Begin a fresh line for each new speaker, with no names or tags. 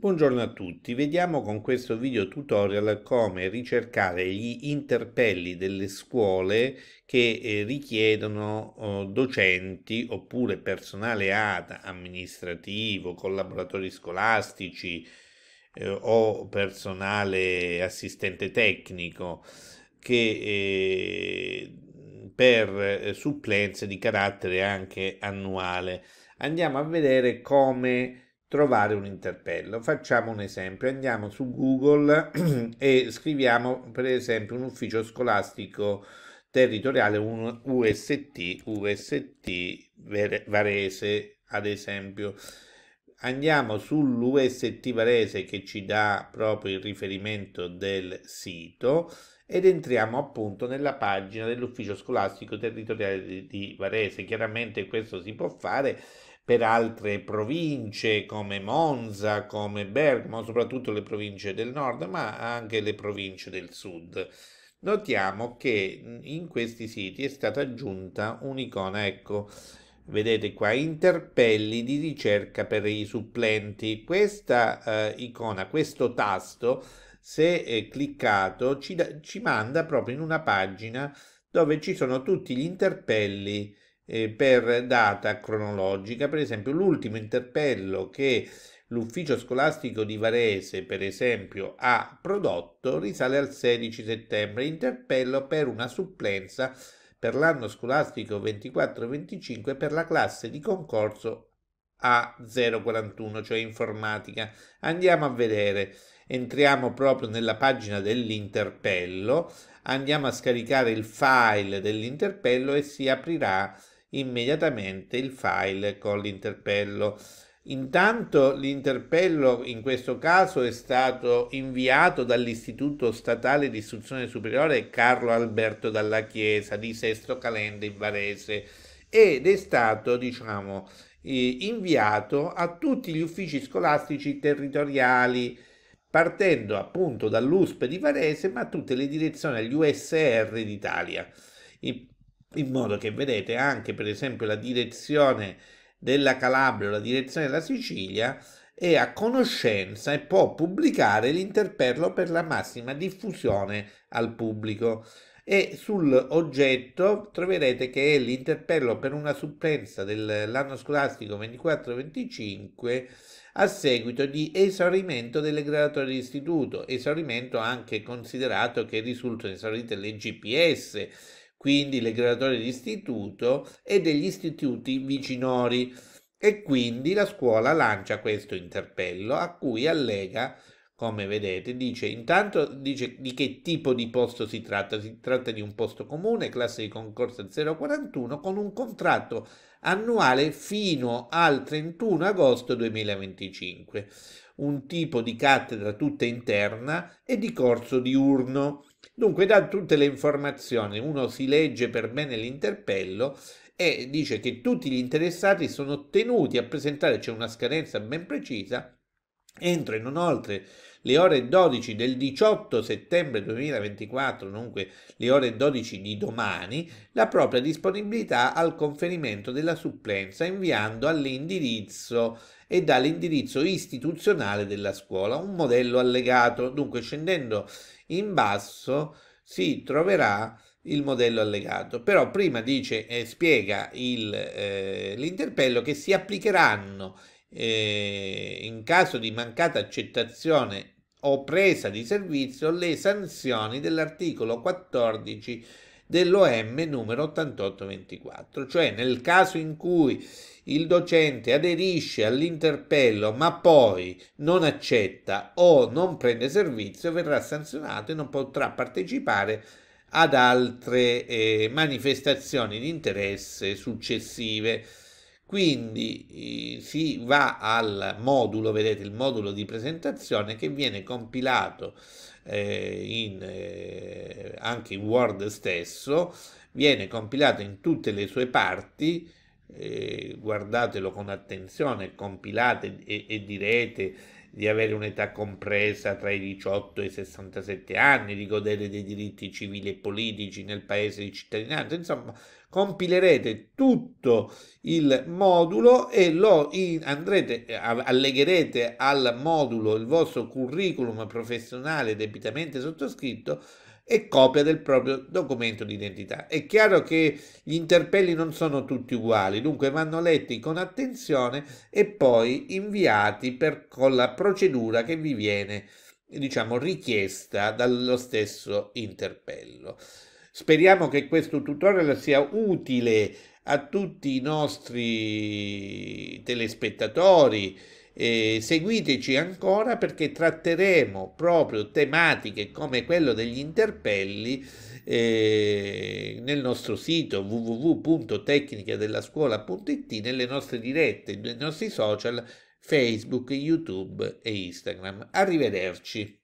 Buongiorno a tutti, vediamo con questo video tutorial come ricercare gli interpelli delle scuole che eh, richiedono oh, docenti oppure personale ATA, amministrativo, collaboratori scolastici eh, o personale assistente tecnico che eh, per supplenze di carattere anche annuale. Andiamo a vedere come trovare un interpello. Facciamo un esempio, andiamo su Google e scriviamo per esempio un ufficio scolastico territoriale un UST, UST Varese ad esempio. Andiamo sull'UST Varese che ci dà proprio il riferimento del sito ed entriamo appunto nella pagina dell'ufficio scolastico territoriale di Varese. Chiaramente questo si può fare per altre province come Monza, come Bergamo, soprattutto le province del nord, ma anche le province del sud. Notiamo che in questi siti è stata aggiunta un'icona, ecco, vedete qua, interpelli di ricerca per i supplenti. Questa eh, icona, questo tasto, se cliccato, ci, da, ci manda proprio in una pagina dove ci sono tutti gli interpelli eh, per data cronologica. Per esempio, l'ultimo interpello che l'ufficio scolastico di Varese, per esempio, ha prodotto risale al 16 settembre, interpello per una supplenza per l'anno scolastico 24-25 per la classe di concorso A041, cioè informatica. Andiamo a vedere. Entriamo proprio nella pagina dell'interpello, andiamo a scaricare il file dell'interpello e si aprirà immediatamente il file con l'interpello. Intanto l'interpello in questo caso è stato inviato dall'Istituto Statale di Istruzione Superiore Carlo Alberto Dalla Chiesa di Sesto Calende in Varese ed è stato, diciamo, inviato a tutti gli uffici scolastici territoriali partendo appunto dall'USP di Varese ma a tutte le direzioni agli USR d'Italia in modo che vedete anche per esempio la direzione della Calabria o la direzione della Sicilia è a conoscenza e può pubblicare l'interpello per la massima diffusione al pubblico e sul oggetto troverete che è l'interpello per una supplenza dell'anno scolastico 24-25 a seguito di esaurimento delle graduatorie di istituto, esaurimento anche considerato che risultano esaurite le GPS, quindi le graduatorie di e degli istituti vicinori. E quindi la scuola lancia questo interpello a cui allega, come vedete, dice intanto dice di che tipo di posto si tratta. Si tratta di un posto comune, classe di concorso 041, con un contratto annuale fino al 31 agosto 2025, un tipo di cattedra tutta interna e di corso diurno Dunque, da tutte le informazioni, uno si legge per bene l'interpello e dice che tutti gli interessati sono tenuti a presentare, c'è una scadenza ben precisa, entro e non oltre le ore 12 del 18 settembre 2024, dunque le ore 12 di domani, la propria disponibilità al conferimento della supplenza inviando all'indirizzo e dall'indirizzo istituzionale della scuola, un modello allegato. Dunque, scendendo in basso si troverà il modello allegato, però prima dice e eh, spiega il, eh, che si applicheranno eh, in caso di mancata accettazione o presa di servizio le sanzioni dell'articolo 14 dell'OM numero 8824, cioè nel caso in cui il docente aderisce all'interpello ma poi non accetta o non prende servizio verrà sanzionato e non potrà partecipare ad altre eh, manifestazioni di interesse successive. Quindi eh, si va al modulo, vedete il modulo di presentazione che viene compilato eh, in eh, anche in Word stesso, viene compilato in tutte le sue parti, eh, guardatelo con attenzione, compilate e, e direte di avere un'età compresa tra i 18 e i 67 anni, di godere dei diritti civili e politici nel paese di cittadinanza, insomma compilerete tutto il modulo e lo andrete, eh, allegherete al modulo il vostro curriculum professionale debitamente sottoscritto e copia del proprio documento d'identità. È chiaro che gli interpelli non sono tutti uguali, dunque vanno letti con attenzione e poi inviati per, con la procedura che vi viene diciamo richiesta dallo stesso interpello. Speriamo che questo tutorial sia utile a tutti i nostri telespettatori e seguiteci ancora perché tratteremo proprio tematiche come quello degli interpelli eh, nel nostro sito www.tecnicadellascuola.it nelle nostre dirette, nei nostri social Facebook, YouTube e Instagram. Arrivederci.